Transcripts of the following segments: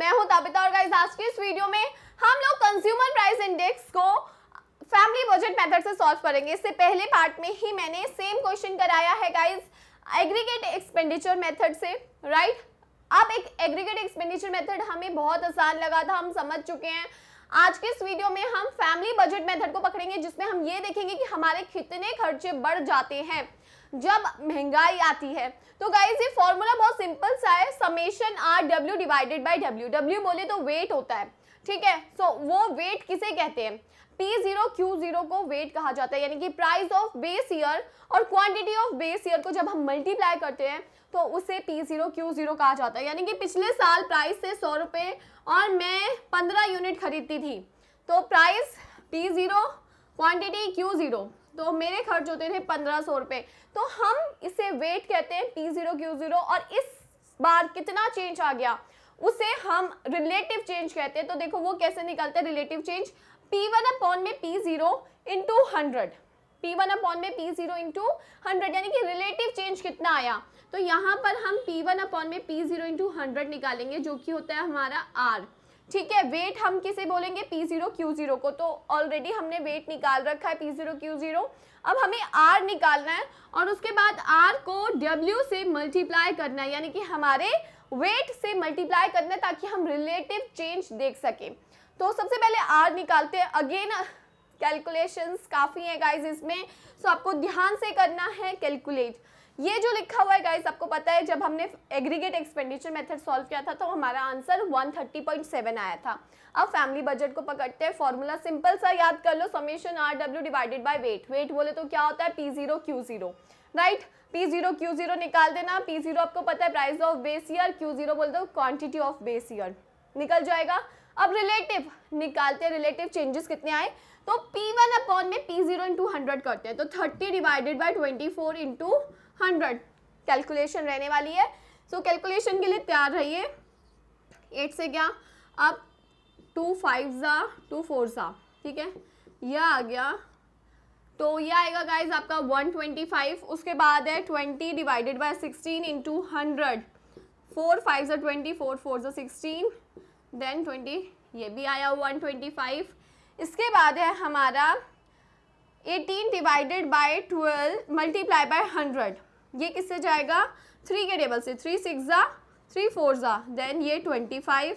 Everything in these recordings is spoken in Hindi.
मैं हूं ताबिता और गाइस आज की इस वीडियो में हम लोग कंज्यूमर प्राइस इंडेक्स को फैमिली बजट मेथड से सॉल्व करेंगे इससे पहले पार्ट में ही मैंने सेम क्वेश्चन कराया है गाइस एग्रीगेट एक्सपेंडिचर मेथड से राइट अब एक एग्रीगेट एक्सपेंडिचर मेथड हमें बहुत आसान लगा था हम समझ चुके हैं आज के इस वीडियो में हम फैमिली बजट मेथड को पकड़ेंगे जिसमें हम ये देखेंगे कि हमारे कितने खर्चे बढ़ जाते हैं जब महंगाई आती है तो गाइज ये फॉर्मूला बहुत सिंपल सा है summation R W divided by W W बोले तो वेट होता है ठीक है सो so, वो वेट किसे कहते हैं पी जीरो क्यू जीरो को वेट कहा जाता है यानी कि प्राइस ऑफ बेस ईयर और क्वांटिटी ऑफ बेस ईयर को जब हम मल्टीप्लाई करते हैं तो उसे पी जीरो क्यू जीरो कहा जाता है यानी कि पिछले साल प्राइस से सौ रुपये और मैं पंद्रह यूनिट खरीदती थी तो price P zero quantity Q zero तो मेरे खर्च होते थे पंद्रह सौ रुपये तो हम इसे वेट कहते हैं टी ज़ीरो क्यू ज़ीरो और इस बार कितना चेंज आ गया उसे हम रिलेटिव चेंज कहते हैं तो देखो वो कैसे निकलते हैं relative change P one upon में P zero into hundred P one upon में पी ज़ीरो इंटू हंड्रेड यानी कि रिलेटिव चेंज कितना आया तो यहाँ पर हम पी वन अपॉन में पी ज़ीरो इंटू हंड्रेड निकालेंगे जो कि होता है हमारा आर ठीक है वेट हम किसे बोलेंगे पी जीरो क्यू जीरो को तो ऑलरेडी हमने वेट निकाल रखा है पी जीरो क्यू जीरो अब हमें आर निकालना है और उसके बाद आर को डब्ल्यू से मल्टीप्लाई करना है यानी कि हमारे वेट से मल्टीप्लाई करना है ताकि हम रिलेटिव चेंज देख सकें तो सबसे पहले आर निकालते हैं अगेन कैलकुलेशंस काफ़ी हैं गाइस इसमें सो आपको ध्यान से करना है कैलकुलेट ये जो लिखा हुआ है गाइस आपको पता है जब हमने एग्रीगेट एक्सपेंडिचर मेथड सॉल्व किया था तो हमारा आंसर 130.7 आया था अब फैमिली बजट को पकड़ते हैं फॉर्मूला सिंपल सा याद कर लो summation R W divided by weight weight बोले तो क्या होता है P zero Q zero right P zero Q zero निकाल देना पी जीरो आपको पता है price of base year Q zero बोल दो क्वान्टिटी ऑफ बेस ईयर निकल जाएगा अब रिलेटिव निकालते हैं रिलेटिव चेंजेस कितने आए तो पी वन अपॉन में पी जीरो इंटू हंड्रेड करते हैं तो thirty divided by twenty four into hundred calculation रहने वाली है सो so, कैलकुलेशन के लिए तैयार रहिए एट से क्या अब टू फाइव ज़ा टू फोर ज़ा ठीक है यह आ गया तो यह आएगा गाइज आपका 125 उसके बाद है 20 divided by 16 two hundred four five ज़ा ट्वेंटी फोर फोर ज़ा सिक्सटीन देन ट्वेंटी ये भी आया 125 इसके बाद है हमारा 18 डिवाइडेड बाय 12 मल्टीप्लाई बाय 100 ये किससे जाएगा थ्री के टेबल से थ्री सिक्स ज़ा थ्री फोर ज़ा देन ये ट्वेंटी फाइव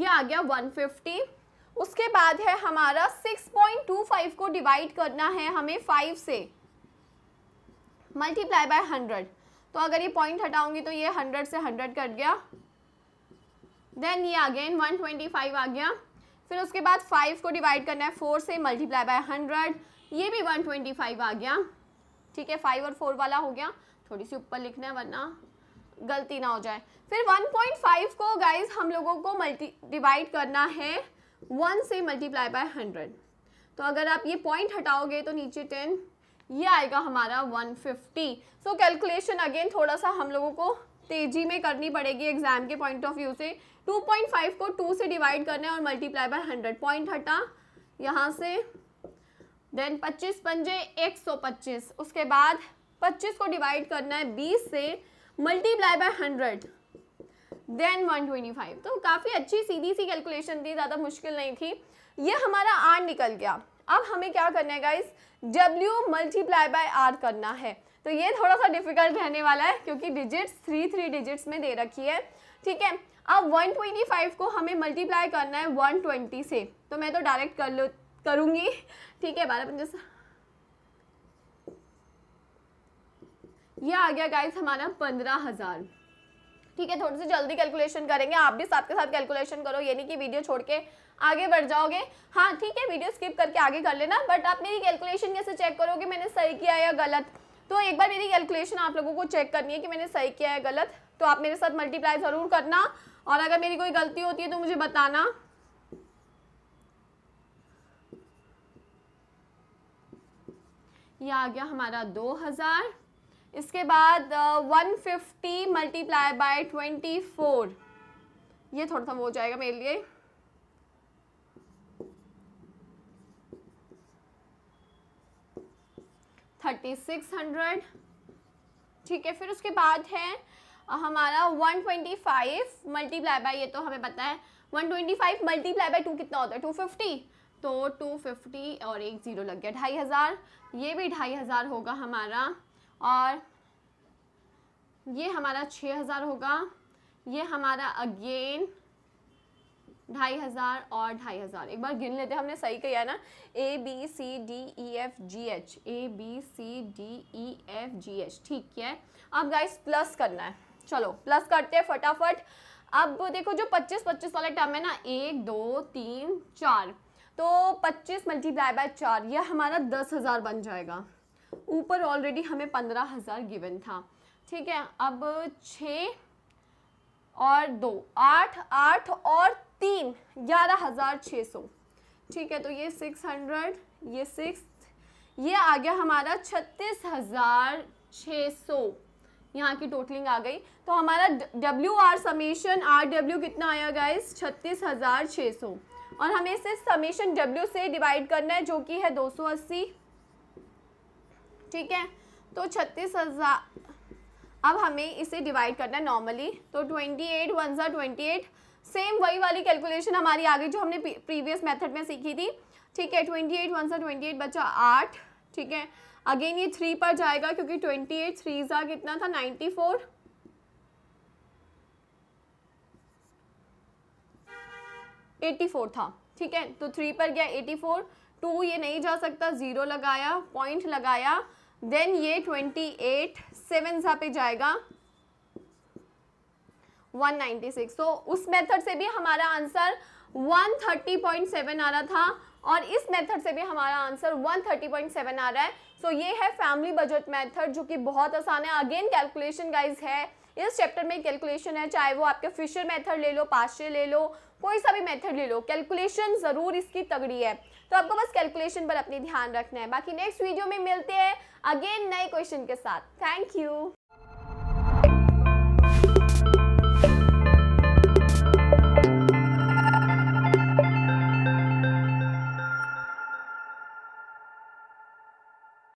ये आ गया वन फिफ्टी उसके बाद है हमारा सिक्स पॉइंट टू फाइव को डिवाइड करना है हमें फाइव से मल्टीप्लाई बाय हंड्रेड तो अगर ये पॉइंट हटाऊंगी तो ये हंड्रेड से हंड्रेड कट गया देन ये अगेन वन ट्वेंटी फाइव आ गया फिर उसके बाद फाइव को डिवाइड करना है फोर से मल्टीप्लाई बाय हंड्रेड ये भी वन ट्वेंटी फाइव आ गया ठीक है फाइव और फोर वाला हो गया थोड़ी सी ऊपर लिखना है वरना गलती ना हो जाए फिर 1.5 को गाइज हम लोगों को मल्टी डिवाइड करना है वन से मल्टीप्लाई बाय हंड्रेड तो अगर आप ये पॉइंट हटाओगे तो नीचे टेन ये आएगा हमारा 150 सो कैलकुलेशन अगेन थोड़ा सा हम लोगों को तेजी में करनी पड़ेगी एग्जाम के पॉइंट ऑफ व्यू से 2.5 को 2 से डिवाइड करना है और मल्टीप्लाई बाय 100 पॉइंट हटा यहाँ से देन 25 पंजे 125 उसके बाद 25 को डिवाइड करना है 20 से मल्टीप्लाई बाय 100 देन 125 तो काफ़ी अच्छी सीधी सी कैलकुलेशन थी ज़्यादा मुश्किल नहीं थी ये हमारा आर निकल गया अब हमें क्या करना है guys W multiply by R करना है तो ये थोड़ा सा डिफिकल्ट रहने वाला है क्योंकि डिजिट्स थ्री थ्री डिजिट्स में दे रखी है ठीक है अब 125 को हमें मल्टीप्लाई करना है 120 से तो मैं तो डायरेक्ट कर लू करूंगी ठीक है बारह पंजे ये आ गया गाइस हमारा पंद्रह हज़ार ठीक है थोड़ी सी जल्दी कैलकुलेशन करेंगे आप भी साथ के साथ कैलकुलेशन करो ये नहीं कि वीडियो छोड़ के आगे बढ़ जाओगे हाँ ठीक है वीडियो स्किप करके आगे कर लेना बट आप मेरी कैलकुलेशन कैसे चेक करोगे मैंने सही किया या गलत तो एक बार मेरी कैलकुलेशन आप लोगों को चेक करनी है कि मैंने सही किया है गलत तो आप मेरे साथ मल्टीप्लाई ज़रूर करना और अगर मेरी कोई गलती होती है तो मुझे बताना ये आ गया हमारा दो हज़ार इसके बाद one fifty multiply by twenty four ये थोड़ा सा वो हो जाएगा मेरे लिए थर्टी सिक्स हंड्रेड ठीक है फिर उसके बाद है हमारा one twenty five multiply by ये तो हमें पता है one twenty five multiply by two कितना होता है टू फिफ्टी तो टू फिफ्टी और एक ज़ीरो लग गया ढाई हज़ार ये भी ढाई हज़ार होगा हमारा और ये हमारा छः हज़ार होगा ये हमारा अगेन ढाई हज़ार और ढाई हज़ार एक बार गिन लेते हैं हमने सही किया है ना A B C D E F G H A B C D E F G H ठीक है अब गाइस प्लस करना है चलो प्लस करते हैं फटाफट अब देखो जो पच्चीस पच्चीस वाला टर्म है ना एक दो तीन चार तो 25 मल्टीप्लाई बाय चार यह हमारा दस हज़ार बन जाएगा ऊपर ऑलरेडी हमें पंद्रह हज़ार गिवन था ठीक है अब छ और दो आठ आठ और तीन ग्यारह हज़ार छः सौ ठीक है तो ये सिक्स हंड्रेड ये सिक्स ये आ गया हमारा छत्तीस हज़ार छः सौ यहाँ की टोटलिंग आ गई तो हमारा W R summation R W कितना आया इस छत्तीस हज़ार छः सौ और हमें इसे समेशन डब्ल्यू से डिवाइड करना है जो कि है 280 ठीक है तो छत्तीस हज़ार अब हमें इसे डिवाइड करना है नॉर्मली तो ट्वेंटी एट वन ज़ा ट्वेंटी एट सेम वही वाली कैलकुलेशन हमारी आ गई जो हमने प्रीवियस मेथड में सीखी थी ठीक है ट्वेंटी एट वन ज़ा ट्वेंटी एट बचा आठ ठीक है अगेन ये थ्री पर जाएगा क्योंकि ट्वेंटी एट थ्री ज़ा कितना था नाइन्टी फोर 84 था ठीक है तो थ्री पर गया 84 टू ये नहीं जा सकता ज़ीरो लगाया पॉइंट लगाया देन ये 28 सेवन सा पे जाएगा 196 सो so, उस मेथड से भी हमारा आंसर 130.7 आ रहा था और इस मेथड से भी हमारा आंसर 130.7 आ रहा है सो so, ये है फैमिली बजट मेथड जो कि बहुत आसान है अगेन कैलकुलेशन गाइज है इस चैप्टर में कैलकुलेशन है चाहे वो आपके फिशर मेथड ले लो पाशे ले लो कोई सा भी मेथड ले लो कैलकुलेशन ज़रूर इसकी तगड़ी है तो आपको बस कैलकुलेशन पर अपनी ध्यान रखना है बाकी नेक्स्ट वीडियो में मिलते हैं अगेन नए क्वेश्चन के साथ थैंक यू